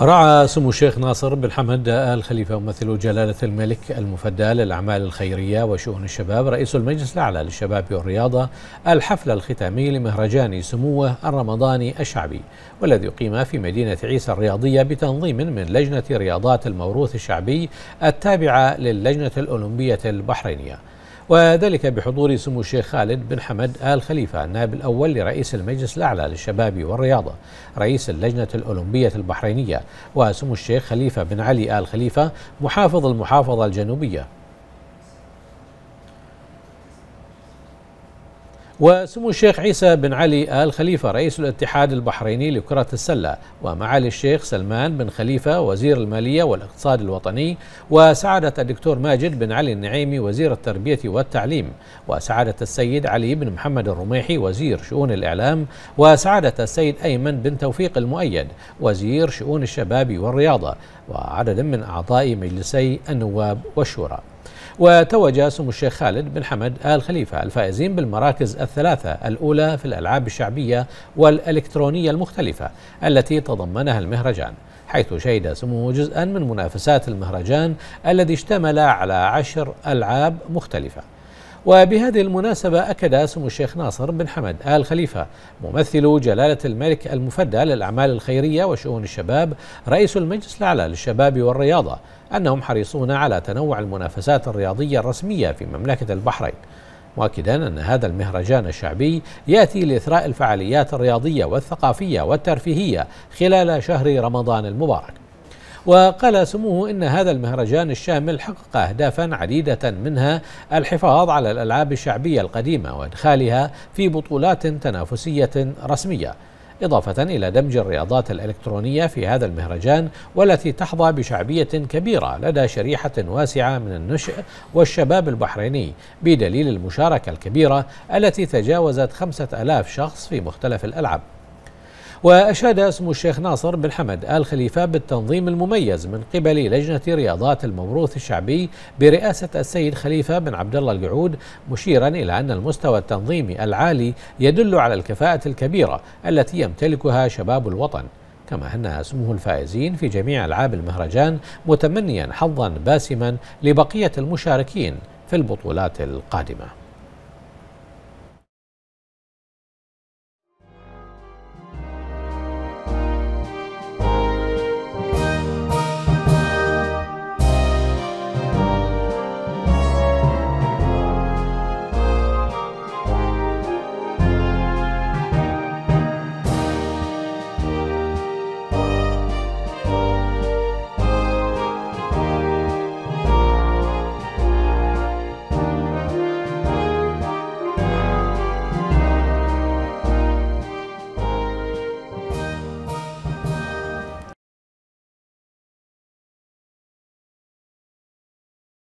رعى سمو الشيخ ناصر بن حمد آل خليفة ممثل جلالة الملك المفدى للأعمال الخيرية وشؤون الشباب رئيس المجلس الأعلى للشباب والرياضة الحفل الختامي لمهرجان سموه الرمضاني الشعبي والذي أقيم في مدينة عيسى الرياضية بتنظيم من لجنة رياضات الموروث الشعبي التابعة للجنة الأولمبية البحرينية وذلك بحضور سمو الشيخ خالد بن حمد آل خليفة النائب الأول لرئيس المجلس الأعلى للشباب والرياضة رئيس اللجنة الأولمبية البحرينية وسمو الشيخ خليفة بن علي آل خليفة محافظ المحافظة الجنوبية وسمو الشيخ عيسى بن علي آل خليفة رئيس الاتحاد البحريني لكرة السلة ومعالي الشيخ سلمان بن خليفة وزير المالية والاقتصاد الوطني وسعادة الدكتور ماجد بن علي النعيمي وزير التربية والتعليم وسعادة السيد علي بن محمد الرميحي وزير شؤون الإعلام وسعادة السيد أيمن بن توفيق المؤيد وزير شؤون الشباب والرياضة وعدد من أعضاء مجلسي النواب والشورى وتوج سمو الشيخ خالد بن حمد آل خليفة الفائزين بالمراكز الثلاثة الأولى في الألعاب الشعبية والإلكترونية المختلفة التي تضمنها المهرجان حيث شهد سموه جزءا من منافسات المهرجان الذي اشتمل على عشر ألعاب مختلفة وبهذه المناسبة أكد سمو الشيخ ناصر بن حمد آل خليفة ممثل جلالة الملك المفدى للأعمال الخيرية وشؤون الشباب رئيس المجلس الأعلى للشباب والرياضة أنهم حريصون على تنوع المنافسات الرياضية الرسمية في مملكة البحرين مؤكدا أن هذا المهرجان الشعبي يأتي لإثراء الفعاليات الرياضية والثقافية والترفيهية خلال شهر رمضان المبارك وقال سموه إن هذا المهرجان الشامل حقق أهدافا عديدة منها الحفاظ على الألعاب الشعبية القديمة وإدخالها في بطولات تنافسية رسمية إضافة إلى دمج الرياضات الإلكترونية في هذا المهرجان والتي تحظى بشعبية كبيرة لدى شريحة واسعة من النشء والشباب البحريني بدليل المشاركة الكبيرة التي تجاوزت خمسة ألاف شخص في مختلف الألعاب وأشاد اسم الشيخ ناصر بن حمد آل خليفة بالتنظيم المميز من قبل لجنة رياضات الموروث الشعبي برئاسة السيد خليفة بن عبد الله القعود مشيرا إلى أن المستوى التنظيمي العالي يدل على الكفاءة الكبيرة التي يمتلكها شباب الوطن كما هنأ اسمه الفائزين في جميع ألعاب المهرجان متمنيا حظا باسما لبقية المشاركين في البطولات القادمه